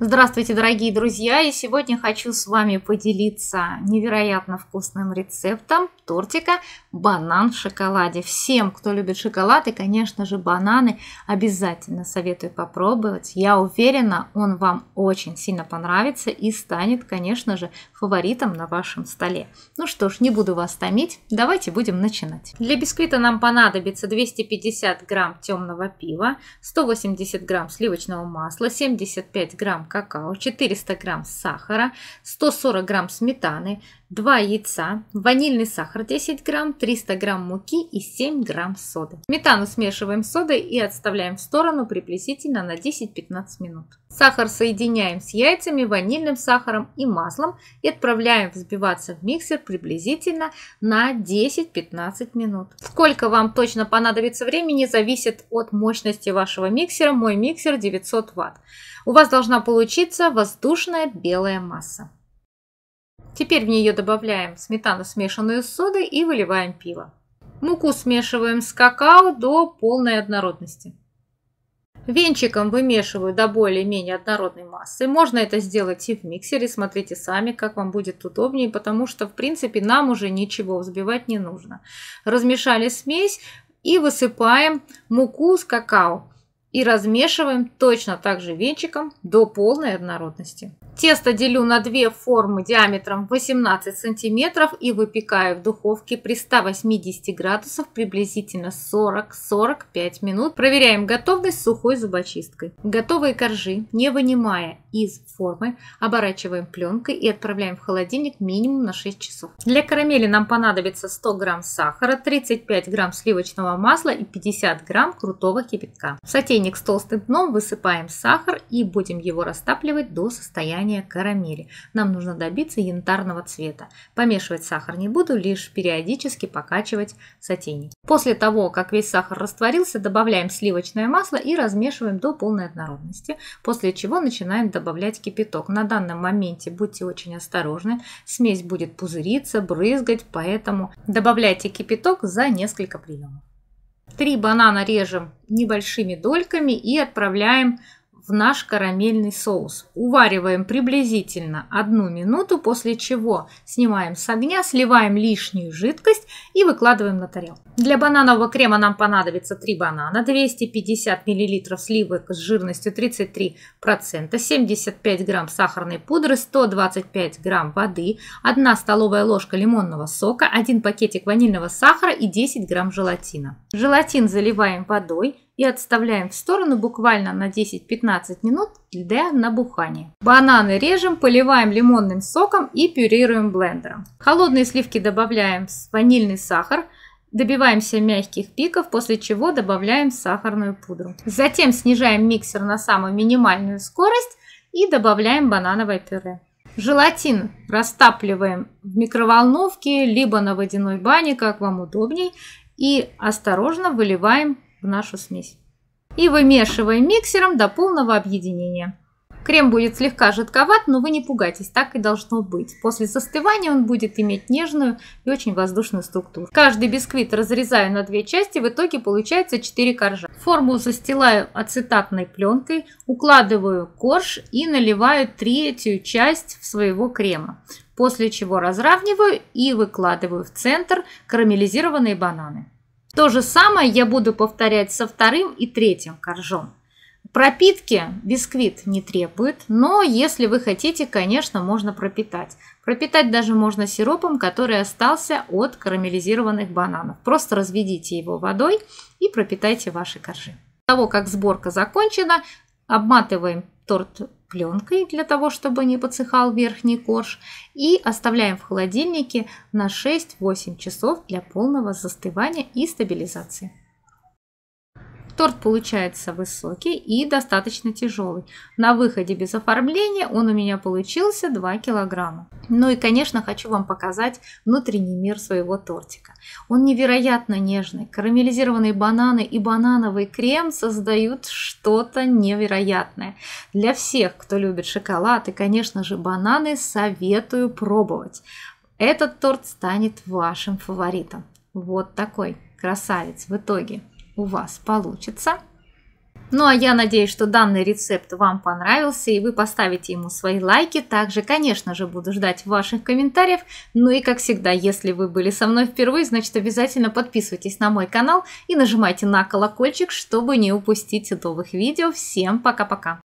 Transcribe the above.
Здравствуйте, дорогие друзья! И сегодня хочу с вами поделиться невероятно вкусным рецептом тортика «Банан в шоколаде». Всем, кто любит шоколад и, конечно же, бананы, обязательно советую попробовать. Я уверена, он вам очень сильно понравится и станет, конечно же, фаворитом на вашем столе. Ну что ж, не буду вас томить, давайте будем начинать. Для бисквита нам понадобится 250 грамм темного пива, 180 грамм сливочного масла, 75 грамм какао, 400 грамм сахара, 140 грамм сметаны, 2 яйца, ванильный сахар 10 грамм, 300 грамм муки и 7 грамм соды. Сметану смешиваем с содой и отставляем в сторону приблизительно на 10-15 минут. Сахар соединяем с яйцами, ванильным сахаром и маслом и отправляем взбиваться в миксер приблизительно на 10-15 минут. Сколько вам точно понадобится времени зависит от мощности вашего миксера. Мой миксер 900 ватт. У вас должна получиться воздушная белая масса. Теперь в нее добавляем сметану, смешанную с содой и выливаем пиво. Муку смешиваем с какао до полной однородности. Венчиком вымешиваю до более-менее однородной массы. Можно это сделать и в миксере, смотрите сами, как вам будет удобнее, потому что, в принципе, нам уже ничего взбивать не нужно. Размешали смесь и высыпаем муку с какао. И размешиваем точно так же венчиком до полной однородности. Тесто делю на две формы диаметром 18 сантиметров и выпекаю в духовке при 180 градусов приблизительно 40-45 минут. Проверяем готовность сухой зубочисткой. Готовые коржи, не вынимая из формы, оборачиваем пленкой и отправляем в холодильник минимум на 6 часов. Для карамели нам понадобится 100 грамм сахара, 35 грамм сливочного масла и 50 грамм крутого кипятка. В сотейник с толстым дном высыпаем сахар и будем его растапливать до состояния состояния карамели. Нам нужно добиться янтарного цвета. Помешивать сахар не буду, лишь периодически покачивать сотейник. После того, как весь сахар растворился, добавляем сливочное масло и размешиваем до полной однородности, после чего начинаем добавлять кипяток. На данном моменте будьте очень осторожны, смесь будет пузыриться, брызгать, поэтому добавляйте кипяток за несколько приемов. Три банана режем небольшими дольками и отправляем в наш карамельный соус. Увариваем приблизительно одну минуту, после чего снимаем с огня, сливаем лишнюю жидкость и выкладываем на тарелку. Для бананового крема нам понадобится 3 банана, 250 мл сливок с жирностью 33%, 75 грамм сахарной пудры, 125 грамм воды, 1 столовая ложка лимонного сока, 1 пакетик ванильного сахара и 10 грамм желатина. Желатин заливаем водой, и отставляем в сторону буквально на 10-15 минут для набухания. Бананы режем, поливаем лимонным соком и пюрируем блендером. Холодные сливки добавляем с ванильный сахар, добиваемся мягких пиков, после чего добавляем сахарную пудру. Затем снижаем миксер на самую минимальную скорость и добавляем банановое пюре. Желатин растапливаем в микроволновке, либо на водяной бане, как вам удобней, и осторожно выливаем в нашу смесь. И вымешиваем миксером до полного объединения. Крем будет слегка жидковат, но вы не пугайтесь, так и должно быть. После застывания он будет иметь нежную и очень воздушную структуру. Каждый бисквит разрезаю на две части, в итоге получается 4 коржа. Форму застилаю ацетатной пленкой, укладываю корж и наливаю третью часть своего крема. После чего разравниваю и выкладываю в центр карамелизированные бананы. То же самое я буду повторять со вторым и третьим коржом. Пропитки бисквит не требует, но если вы хотите, конечно, можно пропитать. Пропитать даже можно сиропом, который остался от карамелизированных бананов. Просто разведите его водой и пропитайте ваши коржи. После Того, как сборка закончена, обматываем торт пленкой для того, чтобы не подсыхал верхний корж и оставляем в холодильнике на 6-8 часов для полного застывания и стабилизации. Торт получается высокий и достаточно тяжелый. На выходе без оформления он у меня получился 2 килограмма. Ну и, конечно, хочу вам показать внутренний мир своего тортика. Он невероятно нежный. Карамелизированные бананы и банановый крем создают что-то невероятное. Для всех, кто любит шоколад и, конечно же, бананы, советую пробовать. Этот торт станет вашим фаворитом. Вот такой красавец в итоге у вас получится. Ну а я надеюсь, что данный рецепт вам понравился и вы поставите ему свои лайки. Также, конечно же, буду ждать ваших комментариев. Ну и как всегда, если вы были со мной впервые, значит обязательно подписывайтесь на мой канал и нажимайте на колокольчик, чтобы не упустить новых видео. Всем пока-пока!